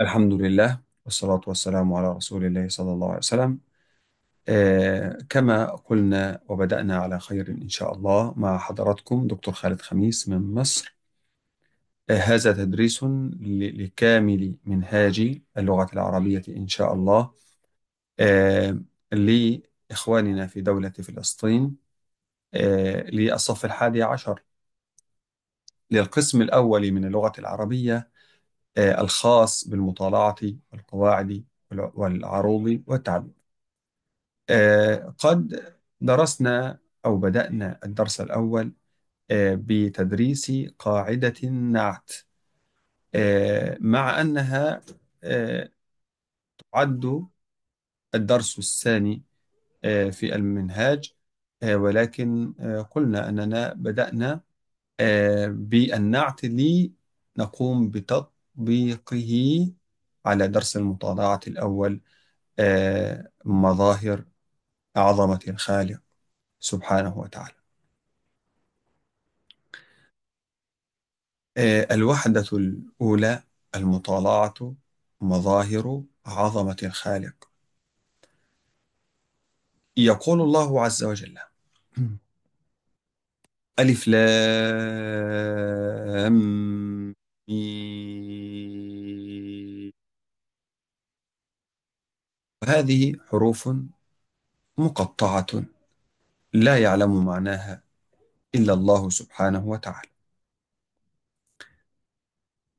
الحمد لله والصلاة والسلام على رسول الله صلى الله عليه وسلم كما قلنا وبدأنا على خير إن شاء الله مع حضراتكم دكتور خالد خميس من مصر هذا تدريس لكامل منهاج اللغة العربية إن شاء الله لإخواننا في دولة فلسطين للصف الحادي عشر للقسم الأول من اللغة العربية آه، الخاص بالمطالعة والقواعد والعروض والتعبير آه، قد درسنا أو بدأنا الدرس الأول آه، بتدريس قاعدة النعت مع أنها تعد الدرس الثاني في المنهاج ولكن قلنا أننا بدأنا بالنعت لنقوم بتطبيق تطبيقه على درس المطالعة الأول آه، مظاهر عظمة الخالق سبحانه وتعالى آه، الوحدة الأولى المطالعة مظاهر عظمة الخالق يقول الله عز وجل ألف لام إي. هذه حروف مقطعة لا يعلم معناها إلا الله سبحانه وتعالى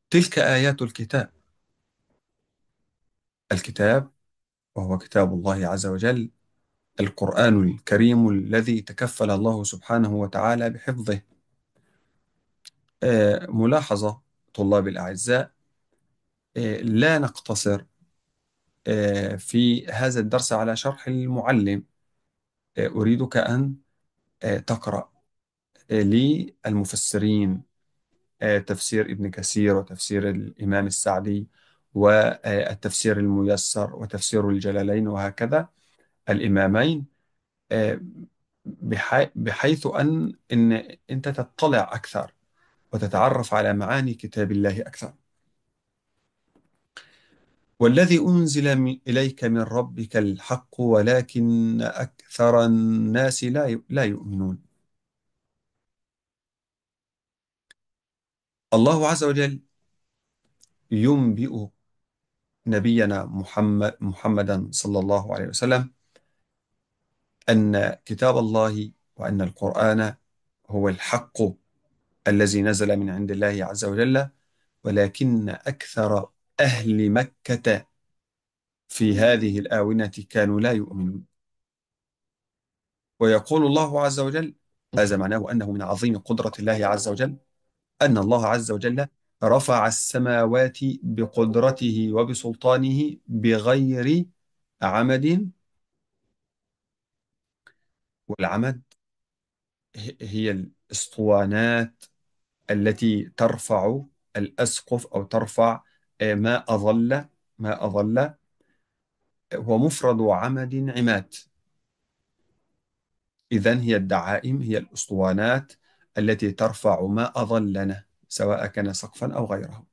تلك آيات الكتاب الكتاب وهو كتاب الله عز وجل القرآن الكريم الذي تكفل الله سبحانه وتعالى بحفظه آه، ملاحظة طلابي الأعزاء آه، لا نقتصر آه، في هذا الدرس على شرح المعلم آه، أريدك أن تقرأ للمفسرين تفسير ابن كثير وتفسير الإمام السعدي والتفسير الميسر وتفسير الجلالين وهكذا الإمامين بحيث أن إن أنت تطلع أكثر وتتعرف على معاني كتاب الله أكثر والذي أنزل إليك من ربك الحق ولكن أكثر الناس لا لا يؤمنون الله عز وجل ينبئ نبينا محمد محمدا صلى الله عليه وسلم أن كتاب الله وأن القرآن هو الحق الذي نزل من عند الله عز وجل ولكن أكثر أهل مكة في هذه الآونة كانوا لا يؤمنون ويقول الله عز وجل هذا معناه أنه من عظيم قدرة الله عز وجل أن الله عز وجل رفع السماوات بقدرته وبسلطانه بغير عمد والعمد هي الاسطوانات التي ترفع الأسقف أو ترفع آه، ما أظل ما أظل هو مفرد عمد عماد إذا هي الدعائم هي الأسطوانات التي ترفع ما أظلنا سواء كان سقفا أو غيره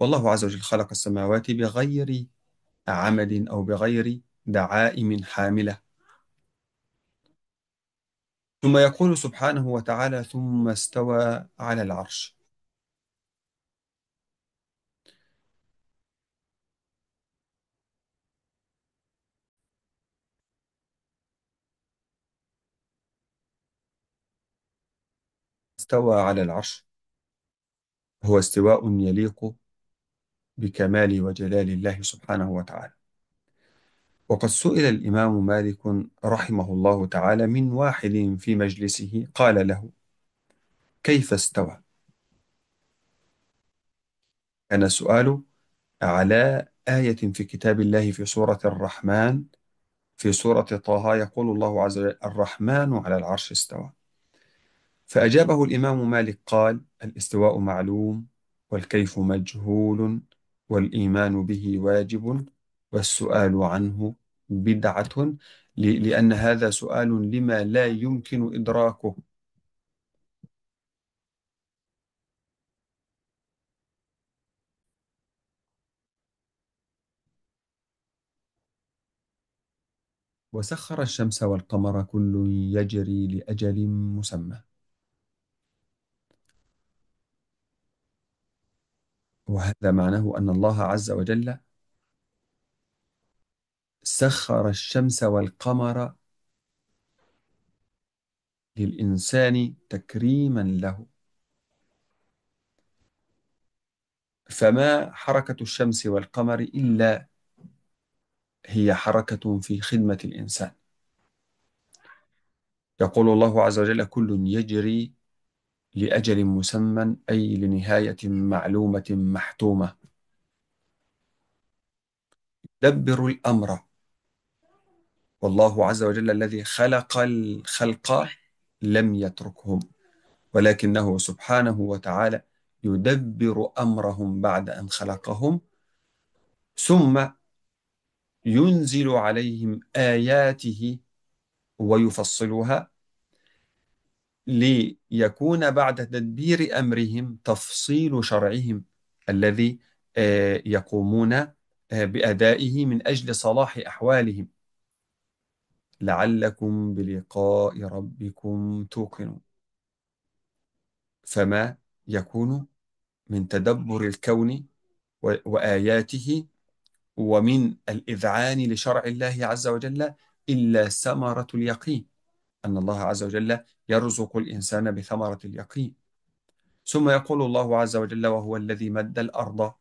والله عز وجل خلق السماوات بغير عمد أو بغير دعائم حاملة ثم يقول سبحانه وتعالى ثم استوى على العرش استوى على العرش هو استواء يليق بكمال وجلال الله سبحانه وتعالى وقد سئل الإمام مالك رحمه الله تعالى من واحد في مجلسه قال له كيف استوى؟ كان سؤال على آية في كتاب الله في سورة الرحمن في سورة طه يقول الله عز وجل الرحمن على العرش استوى فأجابه الإمام مالك قال الاستواء معلوم والكيف مجهول والإيمان به واجب والسؤال عنه بدعة لأن هذا سؤال لما لا يمكن إدراكه وسخر الشمس والقمر كل يجري لأجل مسمى وهذا معناه أن الله عز وجل سخر الشمس والقمر للإنسان تكريما له فما حركة الشمس والقمر إلا هي حركة في خدمة الإنسان يقول الله عز وجل كل يجري لأجل مسمى أي لنهاية معلومة محتومة دبر الأمر والله عز وجل الذي خلق الخلق لم يتركهم ولكنه سبحانه وتعالى يدبر امرهم بعد ان خلقهم ثم ينزل عليهم اياته ويفصلها ليكون بعد تدبير امرهم تفصيل شرعهم الذي آه، يقومون آه، بادائه من اجل صلاح احوالهم لعلكم بلقاء ربكم توقنون فما يكون من تدبر الكون وآياته ومن الإذعان لشرع الله عز وجل إلا ثمرة اليقين أن الله عز وجل يرزق الإنسان بثمرة اليقين ثم يقول الله عز وجل وهو الذي مد الأرض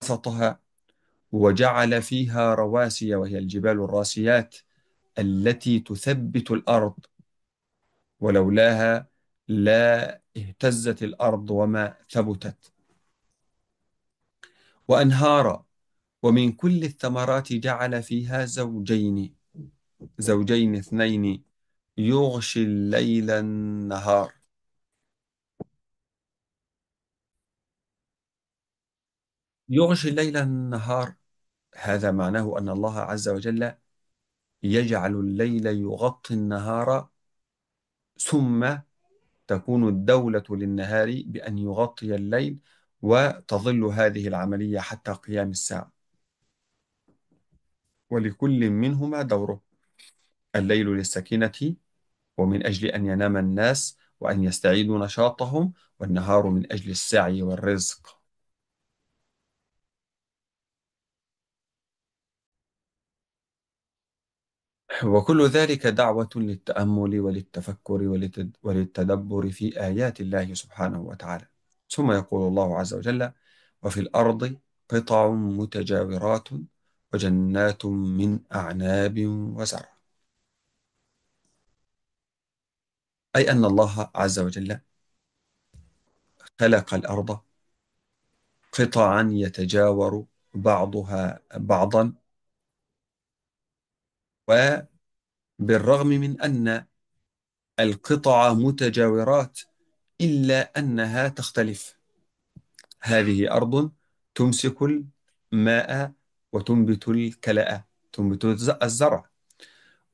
بسطها وجعل فيها رواسي وهي الجبال الراسيات التي تثبت الارض ولولاها لا اهتزت الارض وما ثبتت وانهارا ومن كل الثمرات جعل فيها زوجين زوجين اثنين يغشي الليل النهار يغشي الليل النهار هذا معناه أن الله عز وجل يجعل الليل يغطي النهار ثم تكون الدولة للنهار بأن يغطي الليل وتظل هذه العملية حتى قيام الساعة ولكل منهما دوره الليل للسكينة ومن أجل أن ينام الناس وأن يستعيدوا نشاطهم والنهار من أجل السعي والرزق وكل ذلك دعوة للتأمل وللتفكر وللتدبر في آيات الله سبحانه وتعالى ثم يقول الله عز وجل وفي الأرض قطع متجاورات وجنات من أعناب وزرع أي أن الله عز وجل خلق الأرض قطعا يتجاور بعضها بعضا وبالرغم من أن القطع متجاورات إلا أنها تختلف هذه أرض تمسك الماء وتنبت الكلاء تنبت الزرع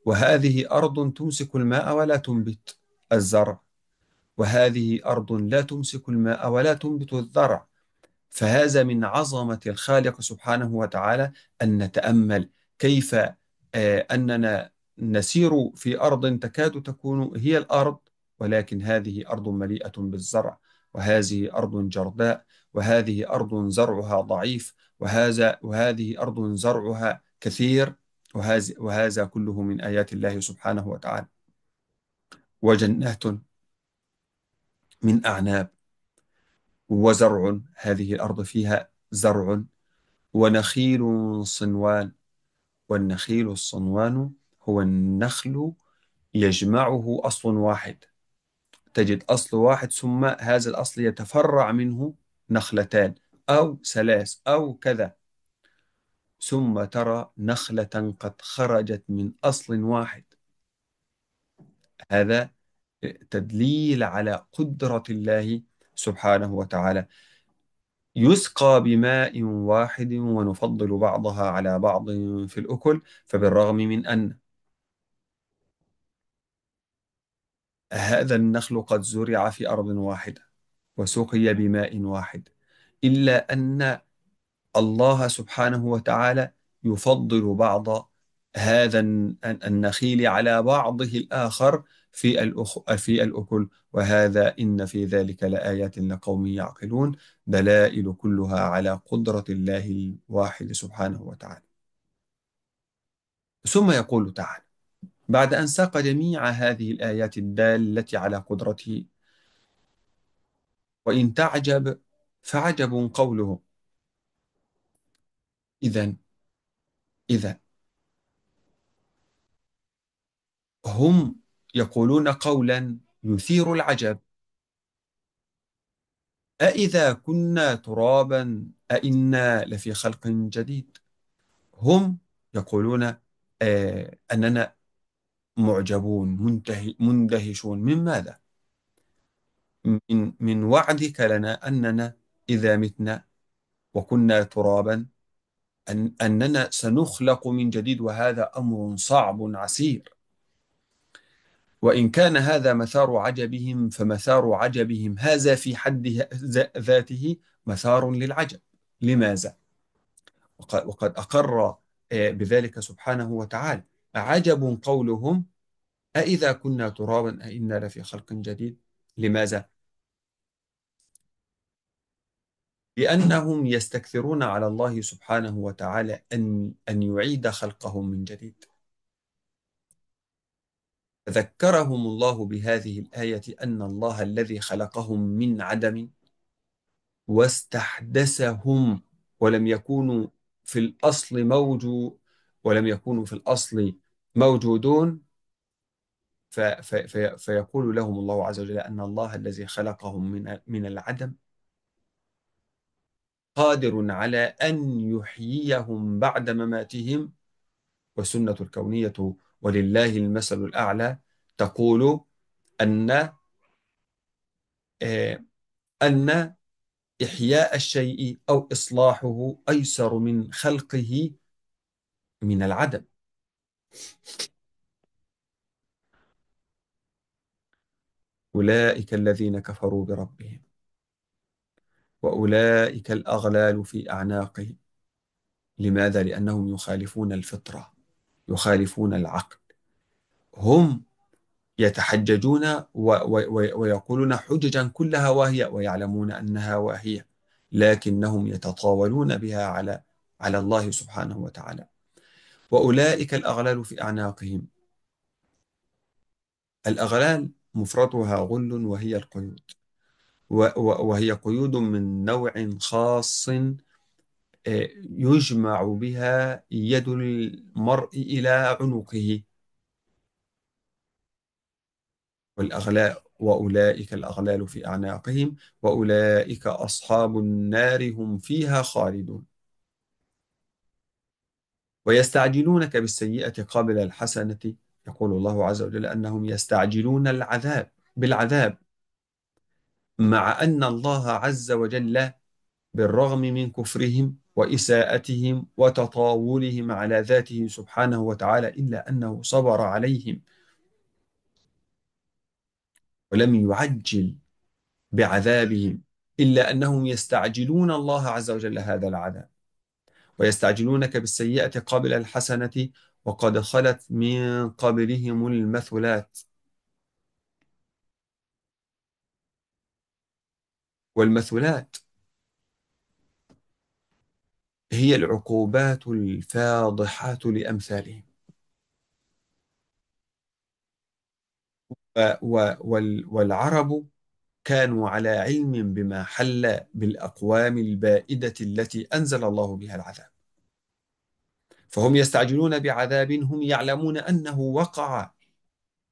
وهذه أرض تمسك الماء ولا تنبت الزرع وهذه أرض لا تمسك الماء ولا تنبت الزرع فهذا من عظمة الخالق سبحانه وتعالى أن نتأمل كيف آه، أننا نسير في أرض تكاد تكون هي الأرض ولكن هذه أرض مليئة بالزرع وهذه أرض جرداء وهذه أرض زرعها ضعيف وهذا وهذه أرض زرعها كثير وهذا, وهذا كله من آيات الله سبحانه وتعالى وجنات من أعناب وزرع هذه الأرض فيها زرع ونخيل صنوان والنخيل الصنوان هو النخل يجمعه أصل واحد تجد أصل واحد ثم هذا الأصل يتفرع منه نخلتان أو ثلاث أو كذا ثم ترى نخلة قد خرجت من أصل واحد هذا تدليل على قدرة الله سبحانه وتعالى يسقى بماء واحد ونفضل بعضها على بعض في الأكل فبالرغم من أن هذا النخل قد زرع في أرض واحدة وسقي بماء واحد إلا أن الله سبحانه وتعالى يفضل بعض هذا النخيل على بعضه الآخر في الأخ في الأكل وهذا إن في ذلك لآيات لقوم يعقلون دلائل كلها على قدرة الله الواحد سبحانه وتعالى ثم يقول تعالى بعد أن ساق جميع هذه الآيات الدالة على قدرته وإن تعجب فعجب قوله إذا إذا هم يقولون قولا يثير العجب أإذا كنا ترابا أإنا لفي خلق جديد هم يقولون آه، أننا معجبون مندهشون من ماذا؟ من, من وعدك لنا أننا إذا متنا وكنا ترابا أن أننا سنخلق من جديد وهذا أمر صعب عسير وإن كان هذا مثار عجبهم فمثار عجبهم هذا في حد ذاته مثار للعجب لماذا؟ وقد أقر آه، بذلك سبحانه وتعالى عجب قولهم أإذا كنا ترابا أإنا لفي خلق جديد لماذا؟ لأنهم يستكثرون على الله سبحانه وتعالى أن أن يعيد خلقهم من جديد ذكرهم الله بهذه الآية أن الله الذي خلقهم من عدم واستحدثهم ولم يكونوا في الأصل موجود ولم يكونوا في الأصل موجودون فيقول لهم الله عز وجل أن الله الذي خلقهم من من العدم قادر على أن يحييهم بعد مماتهم والسنة الكونية ولله المثل الأعلى تقول أن آه، أن إحياء الشيء أو إصلاحه أيسر من خلقه من العدم أولئك الذين كفروا بربهم وأولئك الأغلال في أعناقهم لماذا؟ لأنهم يخالفون الفطرة يخالفون العقل هم يتحججون ويقولون حججا كلها واهية ويعلمون أنها واهية لكنهم يتطاولون بها على على الله سبحانه وتعالى وأولئك الأغلال في أعناقهم الأغلال مفردها غل وهي القيود وهي قيود من نوع خاص آه، يجمع بها يد المرء إلى عنقه والأغلال وأولئك الأغلال في أعناقهم وأولئك أصحاب النار هم فيها خالدون ويستعجلونك بالسيئة قبل الحسنة يقول الله عز وجل أنهم يستعجلون العذاب بالعذاب مع أن الله عز وجل بالرغم من كفرهم وإساءتهم وتطاولهم على ذاته سبحانه وتعالى إلا أنه صبر عليهم ولم يعجل بعذابهم إلا أنهم يستعجلون الله عز وجل هذا العذاب ويستعجلونك بالسيئة قبل الحسنة وقد خلت من قبلهم المثلات والمثلات هي العقوبات الفاضحة لأمثالهم والعرب كانوا على علم بما حل بالأقوام البائدة التي أنزل الله بها العذاب فهم يستعجلون بعذاب هم يعلمون أنه وقع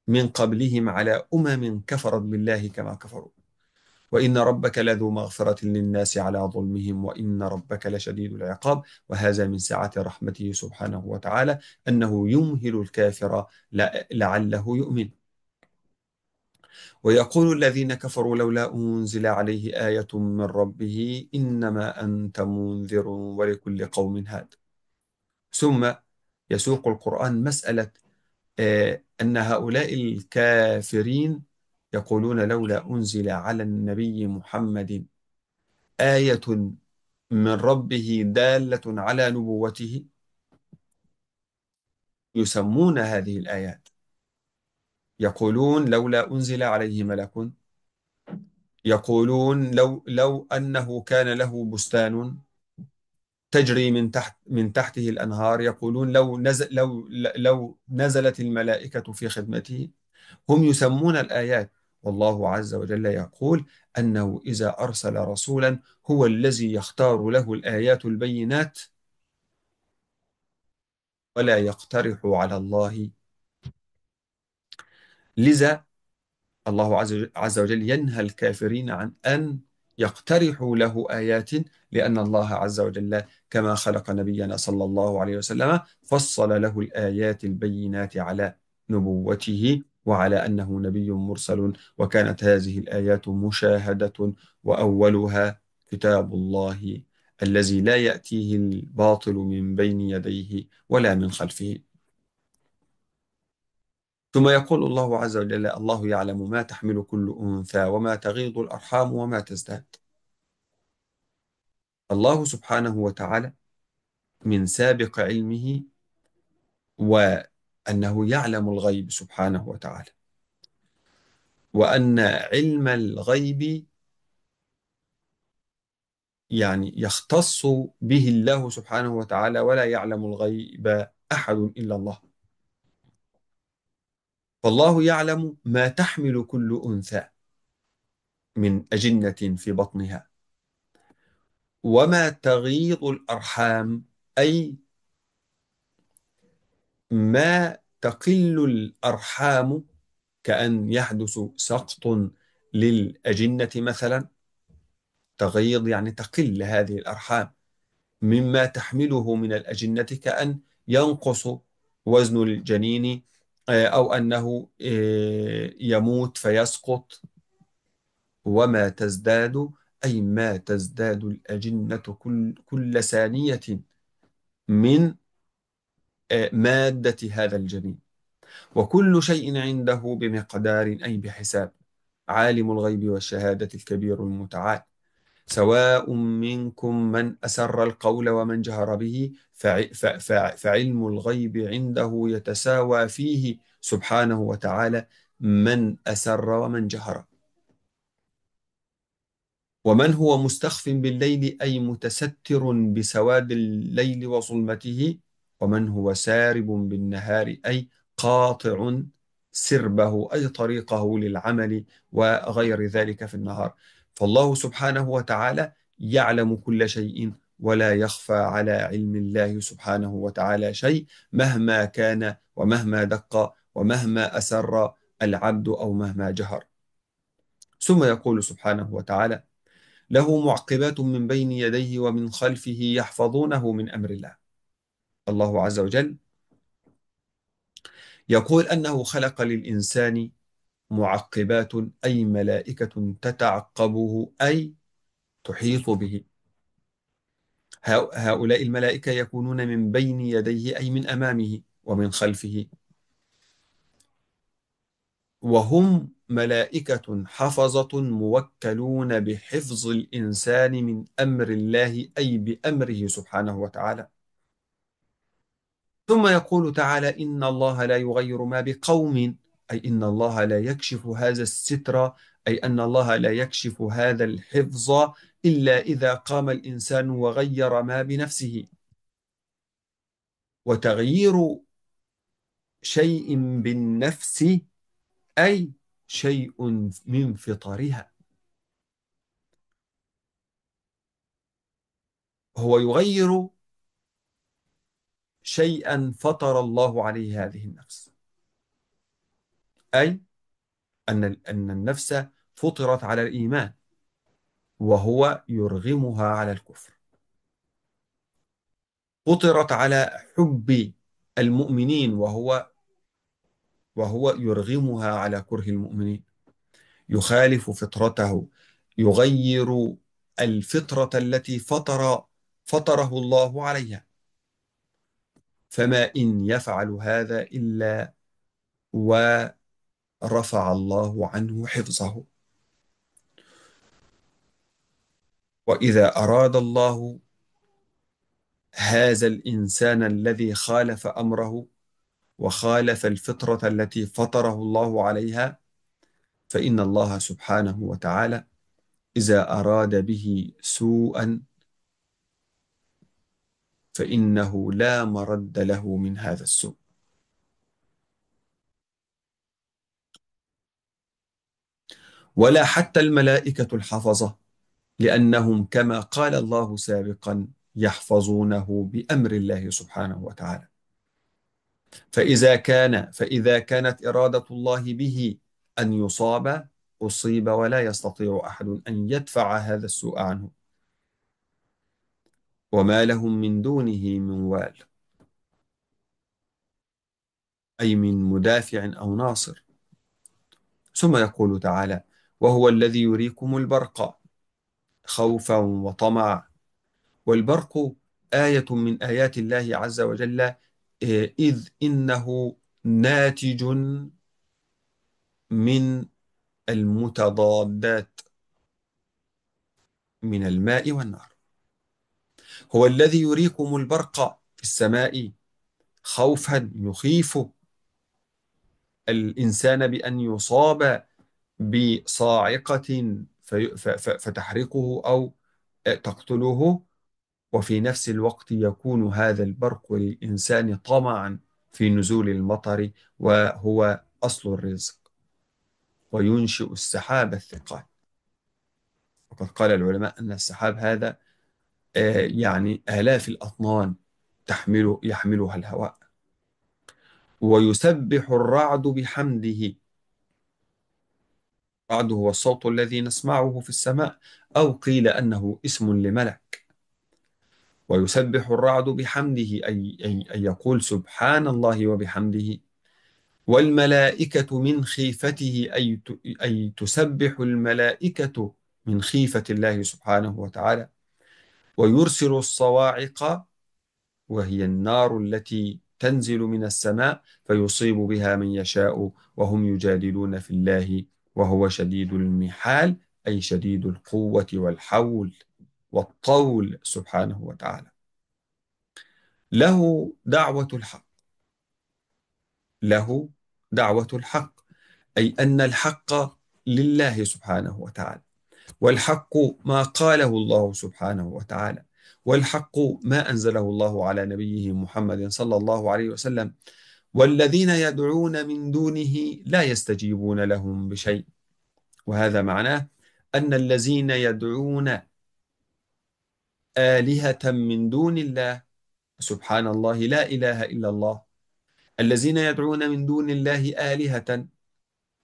من قبلهم على أمم كفرت بالله كما كفروا وإن ربك لذو مغفرة للناس على ظلمهم وإن ربك لشديد العقاب وهذا من سعة رحمته سبحانه وتعالى أنه يمهل الكافر لعله يؤمن ويقول الذين كفروا لولا أنزل عليه آية من ربه إنما أنت منذر ولكل قوم هاد ثم يسوق القرآن مسألة آه، أن هؤلاء الكافرين يقولون لولا أنزل على النبي محمد آية من ربه دالة على نبوته يسمون هذه الآيات يقولون لولا أنزل عليه ملك يقولون لو لو أنه كان له بستان تجري من تحت من تحته الأنهار يقولون لو نزل لو لو نزلت الملائكة في خدمته هم يسمون الآيات والله عز وجل يقول انه اذا ارسل رسولا هو الذي يختار له الايات البينات ولا يقترح على الله لذا الله عز وجل ينهى الكافرين عن ان يقترحوا له ايات لان الله عز وجل كما خلق نبينا صلى الله عليه وسلم فصل له الايات البينات على نبوته وعلى أنه نبي مرسل وكانت هذه الآيات مشاهدة وأولها كتاب الله الذي لا يأتيه الباطل من بين يديه ولا من خلفه ثم يقول الله عز وجل الله يعلم ما تحمل كل أنثى وما تغيض الأرحام وما تزداد الله سبحانه وتعالى من سابق علمه و أنه يعلم الغيب سبحانه وتعالى وأن علم الغيب يعني يختص به الله سبحانه وتعالى ولا يعلم الغيب أحد إلا الله فالله يعلم ما تحمل كل أنثى من أجنة في بطنها وما تغيض الأرحام أي ما تقل الأرحام كأن يحدث سقط للأجنة مثلا تغيض يعني تقل هذه الأرحام مما تحمله من الأجنة كأن ينقص وزن الجنين آه، أو أنه آه، يموت فيسقط وما تزداد أي ما تزداد الأجنة كل, كل ثانية من مادة هذا الجنين وكل شيء عنده بمقدار أي بحساب عالم الغيب والشهادة الكبير المتعال سواء منكم من أسر القول ومن جهر به فعلم الغيب عنده يتساوى فيه سبحانه وتعالى من أسر ومن جهر ومن هو مستخف بالليل أي متستر بسواد الليل وظلمته ومن هو سارب بالنهار أي قاطع سربه أي طريقه للعمل وغير ذلك في النهار فالله سبحانه وتعالى يعلم كل شيء ولا يخفى على علم الله سبحانه وتعالى شيء مهما كان ومهما دق ومهما أسر العبد أو مهما جهر ثم يقول سبحانه وتعالى له معقبات من بين يديه ومن خلفه يحفظونه من أمر الله الله عز وجل يقول أنه خلق للإنسان معقبات أي ملائكة تتعقبه أي تحيط به هؤلاء الملائكة يكونون من بين يديه أي من أمامه ومن خلفه وهم ملائكة حفظة موكلون بحفظ الإنسان من أمر الله أي بأمره سبحانه وتعالى ثم يقول تعالى إن الله لا يغير ما بقوم أي إن الله لا يكشف هذا الستر أي أن الله لا يكشف هذا الحفظ إلا إذا قام الإنسان وغير ما بنفسه وتغيير شيء بالنفس أي شيء من فطرها هو يغير شيئا فطر الله عليه هذه النفس أي أن أن النفس فطرت على الإيمان وهو يرغمها على الكفر فطرت على حب المؤمنين وهو وهو يرغمها على كره المؤمنين يخالف فطرته يغير الفطرة التي فطر فطره الله عليها فما إن يفعل هذا إلا ورفع الله عنه حفظه وإذا أراد الله هذا الإنسان الذي خالف أمره وخالف الفطرة التي فطره الله عليها فإن الله سبحانه وتعالى إذا أراد به سوءًا فإنه لا مرد له من هذا السوء ولا حتى الملائكة الحفظة لأنهم كما قال الله سابقا يحفظونه بأمر الله سبحانه وتعالى فإذا كان فإذا كانت إرادة الله به أن يصاب أصيب ولا يستطيع أحد أن يدفع هذا السوء عنه وما لهم من دونه من وال أي من مدافع أو ناصر ثم يقول تعالى وهو الذي يريكم البرق خوفا وطمعا والبرق آية من آيات الله عز وجل إيه، إذ إنه ناتج من المتضادات من الماء والنار هو الذي يريكم البرق في السماء خوفا يخيف الإنسان بأن يصاب بصاعقة فتحرقه أو تقتله وفي نفس الوقت يكون هذا البرق للإنسان طمعا في نزول المطر وهو أصل الرزق وينشئ السحاب الثقال وقد قال العلماء أن السحاب هذا آه، يعني آلاف الأطنان تحمله يحملها الهواء ويسبح الرعد بحمده الرعد هو الصوت الذي نسمعه في السماء أو قيل أنه اسم لملك ويسبح الرعد بحمده أي, أي, أي يقول سبحان الله وبحمده والملائكة من خيفته أي, أي تسبح الملائكة من خيفة الله سبحانه وتعالى ويرسل الصواعق وهي النار التي تنزل من السماء فيصيب بها من يشاء وهم يجادلون في الله وهو شديد المحال أي شديد القوة والحول والطول سبحانه وتعالى له دعوة الحق له دعوة الحق أي أن الحق لله سبحانه وتعالى والحق ما قاله الله سبحانه وتعالى والحق ما انزله الله على نبيه محمد صلى الله عليه وسلم والذين يدعون من دونه لا يستجيبون لهم بشيء وهذا معناه ان الذين يدعون الهه من دون الله سبحان الله لا اله الا الله الذين يدعون من دون الله الهه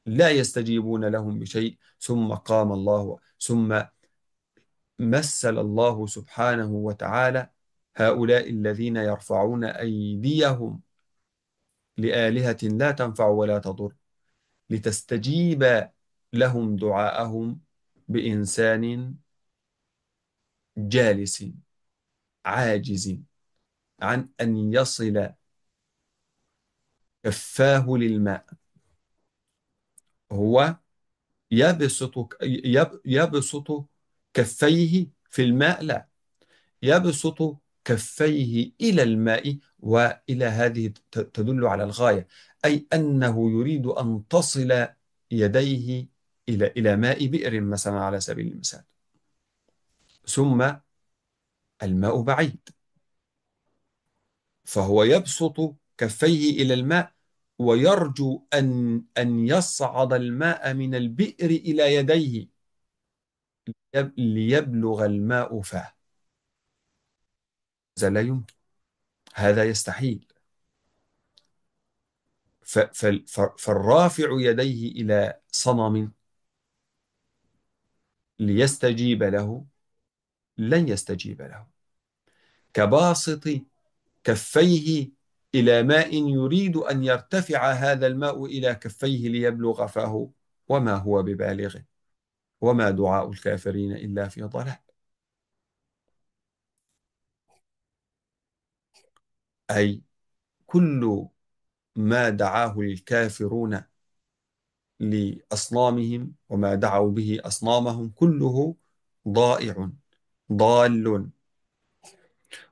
لا يستجيبون لهم بشيء ثم قام الله ثم مثل الله سبحانه وتعالى هؤلاء الذين يرفعون أيديهم لآلهة لا تنفع ولا تضر لتستجيب لهم دعاءهم بإنسان جالس عاجز عن أن يصل كفاه للماء هو يبسط يبسط كفيه في الماء لا يبسط كفيه الى الماء والى هذه تدل على الغايه اي انه يريد ان تصل يديه الى الى ماء بئر مثلا على سبيل المثال ثم الماء بعيد فهو يبسط كفيه الى الماء ويرجو أن أن يصعد الماء من البئر إلى يديه ليبلغ الماء فاه هذا لا يمكن هذا يستحيل فالرافع يديه إلى صنم ليستجيب له لن يستجيب له كباسط كفيه إلى ماء يريد أن يرتفع هذا الماء إلى كفيه ليبلغ فاه وما هو ببالغه وما دعاء الكافرين إلا في ضلال أي كل ما دعاه الكافرون لأصنامهم وما دعوا به أصنامهم كله ضائع ضال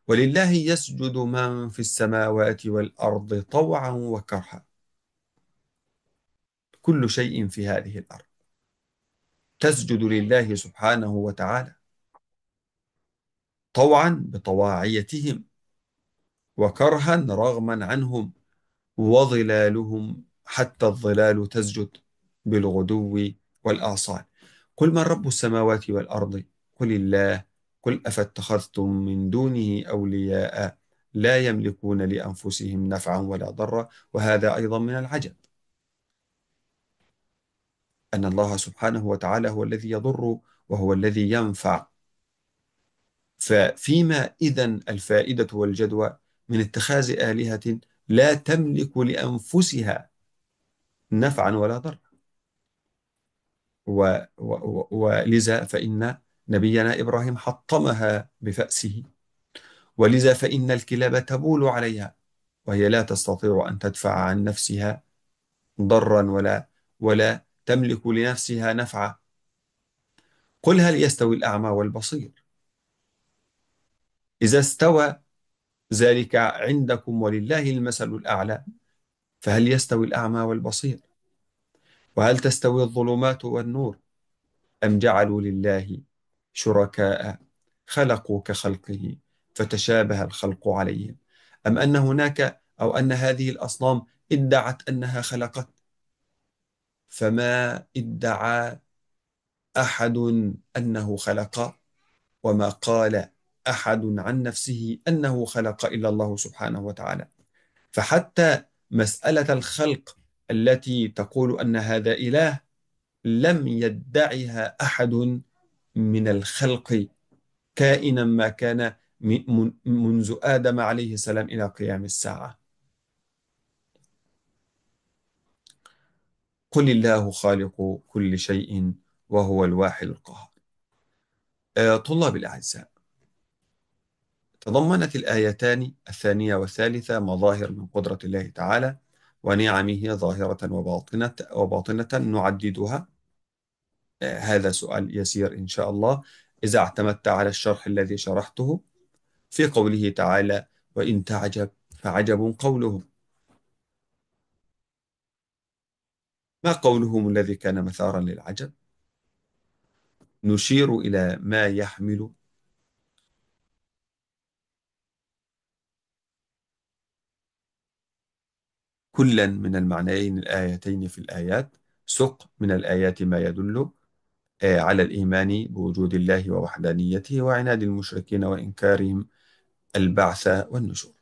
ولله يسجد من في السماوات والأرض طوعا وكرها كل شيء في هذه الأرض تسجد لله سبحانه وتعالى طوعا بطواعيتهم وكرها رغما عنهم وظلالهم حتى الظلال تسجد بالغدو والآصال قل من رب السماوات والأرض قل الله قل أفاتخذتم من دونه أولياء لا يملكون لأنفسهم نفعا ولا ضرا وهذا أيضا من العجب أن الله سبحانه وتعالى هو الذي يضر وهو الذي ينفع ففيما إذا الفائدة والجدوى من اتخاذ آلهة لا تملك لأنفسها نفعا ولا ضرا ولذا فإن نبينا إبراهيم حطمها بفأسه ولذا فإن الكلاب تبول عليها وهي لا تستطيع أن تدفع عن نفسها ضرا ولا ولا تملك لنفسها نفعا قل هل يستوي الأعمى والبصير إذا استوى ذلك عندكم ولله المثل الأعلى فهل يستوي الأعمى والبصير وهل تستوي الظلمات والنور أم جعلوا لله شركاء خلقوا كخلقه فتشابه الخلق عليهم أم أن هناك أو أن هذه الأصنام ادعت أنها خلقت فما ادعى أحد أنه خلق وما قال أحد عن نفسه أنه خلق إلا الله سبحانه وتعالى فحتى مسألة الخلق التي تقول أن هذا إله لم يدعها أحد من الخلق كائنا ما كان منذ آدم عليه السلام إلى قيام الساعة قل الله خالق كل شيء وهو الواحد القهار آه، طلاب الأعزاء تضمنت الآيتان الثانية والثالثة مظاهر من قدرة الله تعالى ونعمه ظاهرة وباطنة, وباطنة نعددها هذا سؤال يسير إن شاء الله إذا اعتمدت على الشرح الذي شرحته في قوله تعالى وإن تعجب فعجب قولهم ما قولهم الذي كان مثارا للعجب نشير إلى ما يحمل كلا من المعنيين الآيتين في الآيات سق من الآيات ما يدل آه، على الإيمان بوجود الله ووحدانيته وعناد المشركين وإنكارهم البعث والنشور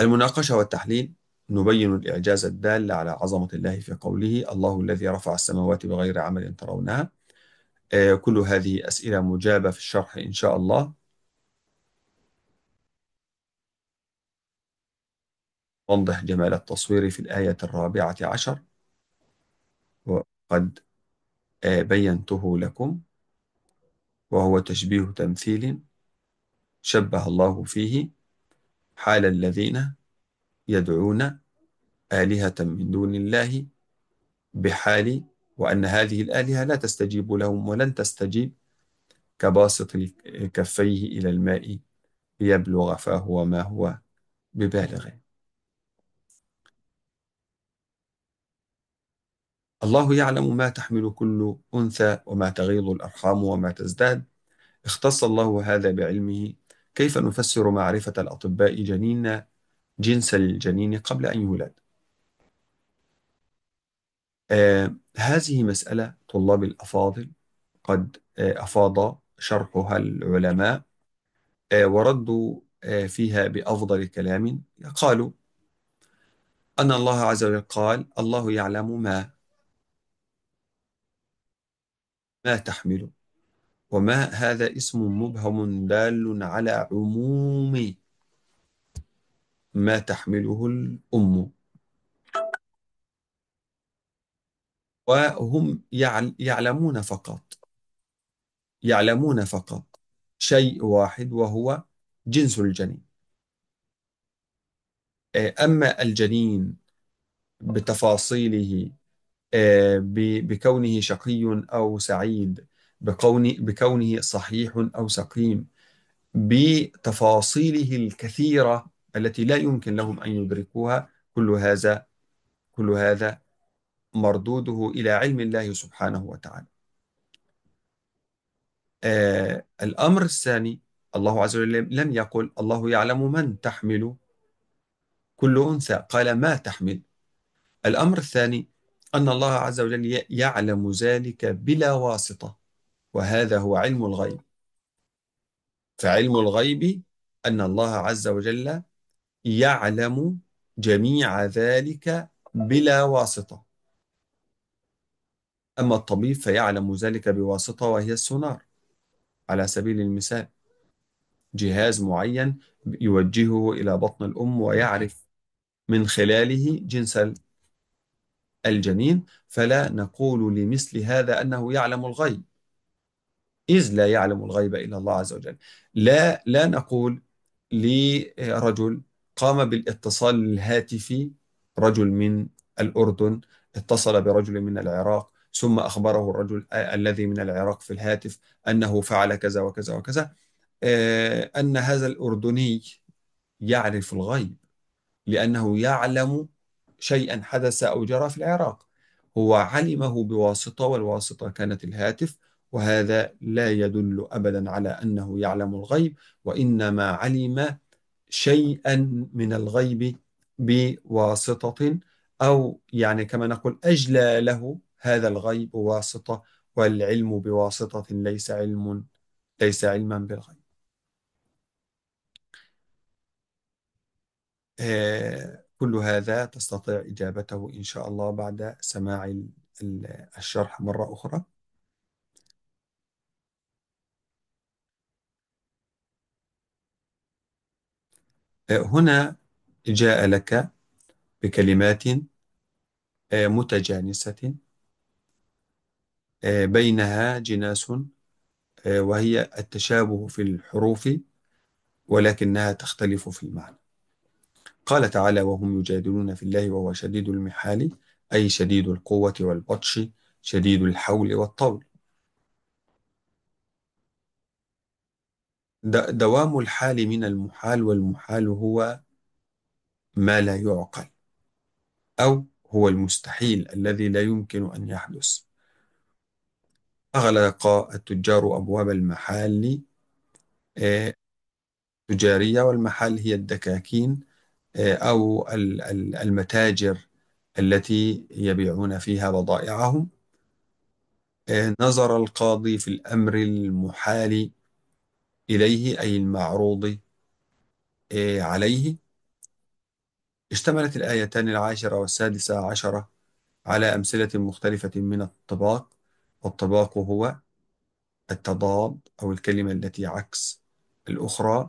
المناقشة والتحليل نبين الإعجاز الدال على عظمة الله في قوله الله الذي رفع السماوات بغير عمل ترونها آه، كل هذه أسئلة مجابة في الشرح إن شاء الله انضح جمال التصوير في الآية الرابعة عشر وقد بينته لكم وهو تشبيه تمثيل شبه الله فيه حال الذين يدعون آلهة من دون الله بحال وأن هذه الآلهة لا تستجيب لهم ولن تستجيب كباسط كفيه إلى الماء ليبلغ فاه وما هو ببالغه الله يعلم ما تحمل كل أنثى وما تغيض الأرحام وما تزداد اختص الله هذا بعلمه كيف نفسر معرفة الأطباء جنين جنس الجنين قبل أن يولد آه هذه مسألة طلاب الأفاضل قد آه أفاض شرحها العلماء آه وردوا آه فيها بأفضل كلام قالوا أن الله عز وجل قال الله يعلم ما ما تحمله وما هذا اسم مبهم دال على عموم ما تحمله الأم وهم يعلمون فقط يعلمون فقط شيء واحد وهو جنس الجنين أما الجنين بتفاصيله بكونه شقي أو سعيد بكونه صحيح أو سقيم بتفاصيله الكثيرة التي لا يمكن لهم أن يدركوها كل هذا كل هذا مردوده إلى علم الله سبحانه وتعالى آه، الأمر الثاني الله عز وجل لم يقل الله يعلم من تحمل كل أنثى قال ما تحمل الأمر الثاني أن الله عز وجل يعلم ذلك بلا واسطة وهذا هو علم الغيب فعلم الغيب أن الله عز وجل يعلم جميع ذلك بلا واسطة أما الطبيب فيعلم ذلك بواسطة وهي السونار على سبيل المثال جهاز معين يوجهه إلى بطن الأم ويعرف من خلاله جنس الجنين فلا نقول لمثل هذا أنه يعلم الغيب إذ لا يعلم الغيب إلا الله عز وجل لا, لا نقول لرجل قام بالاتصال الهاتفي رجل من الأردن اتصل برجل من العراق ثم أخبره الرجل الذي من العراق في الهاتف أنه فعل كذا وكذا وكذا آه، أن هذا الأردني يعرف الغيب لأنه يعلم شيئا حدث أو جرى في العراق هو علمه بواسطة والواسطة كانت الهاتف وهذا لا يدل أبدا على أنه يعلم الغيب وإنما علم شيئا من الغيب بواسطة أو يعني كما نقول أجلى له هذا الغيب واسطة والعلم بواسطة ليس علم ليس علما بالغيب. آه كل هذا تستطيع إجابته إن شاء الله بعد سماع الشرح مرة أخرى أه، هنا جاء لك بكلمات أه، متجانسة أه، بينها جناس وهي التشابه في الحروف ولكنها تختلف في المعنى قال تعالى وهم يجادلون في الله وهو شديد المحال أي شديد القوة والبطش شديد الحول والطول دوام الحال من المحال والمحال هو ما لا يعقل أو هو المستحيل الذي لا يمكن أن يحدث أغلق التجار أبواب المحال إيه، تجارية والمحال هي الدكاكين آه، أو المتاجر التي يبيعون فيها بضائعهم آه، نظر القاضي في الأمر المحال إليه أي المعروض آه، عليه اشتملت الآيتان العاشرة والسادسة عشرة على أمثلة مختلفة من الطباق والطباق هو التضاد أو الكلمة التي عكس الأخرى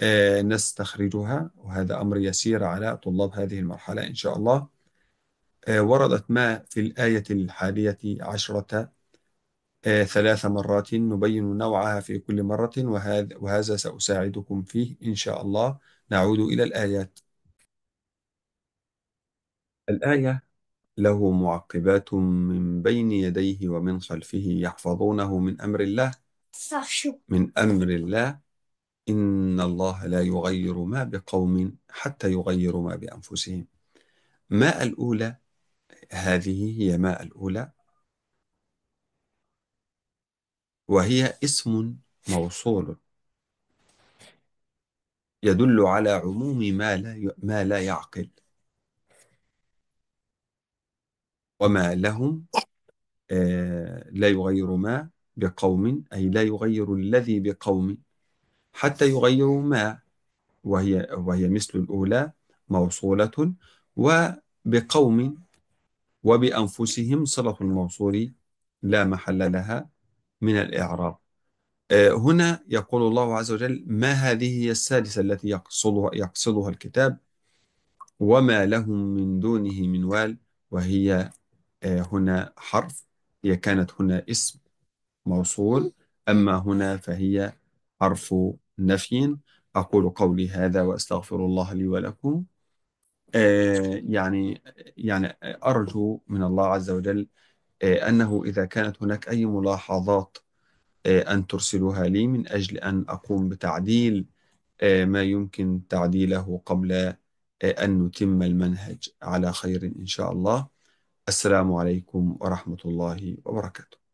آه، نستخرجها وهذا أمر يسير على طلاب هذه المرحلة إن شاء الله آه، وردت ما في الآية الحادية عشرة آه، ثلاث مرات نبين نوعها في كل مرة وهذا, وهذا سأساعدكم فيه إن شاء الله نعود إلى الآيات الآية له معقبات من بين يديه ومن خلفه يحفظونه من أمر الله من أمر الله إن الله لا يغير ما بقوم حتى يغيروا ما بأنفسهم ماء الأولى هذه هي ماء الأولى وهي اسم موصول يدل على عموم ما لا ما لا يعقل وما لهم آه، لا يغير ما بقوم أي لا يغير الذي بقوم حتى يغيروا ما وهي وهي مثل الأولى موصولة وبقوم وبأنفسهم صلة الموصول لا محل لها من الإعراب آه، هنا يقول الله عز وجل ما هذه هي السادسة التي يقصدها, يقصدها الكتاب وما لهم من دونه من وال وهي آه، هنا حرف هي كانت هنا اسم موصول أما هنا فهي حرف نفي أقول قولي هذا وأستغفر الله لي ولكم آه، يعني يعني أرجو من الله عز وجل آه، أنه إذا كانت هناك أي ملاحظات آه، أن ترسلوها لي من أجل أن أقوم بتعديل ما يمكن تعديله قبل أن نتم المنهج على خير إن شاء الله السلام عليكم ورحمة الله وبركاته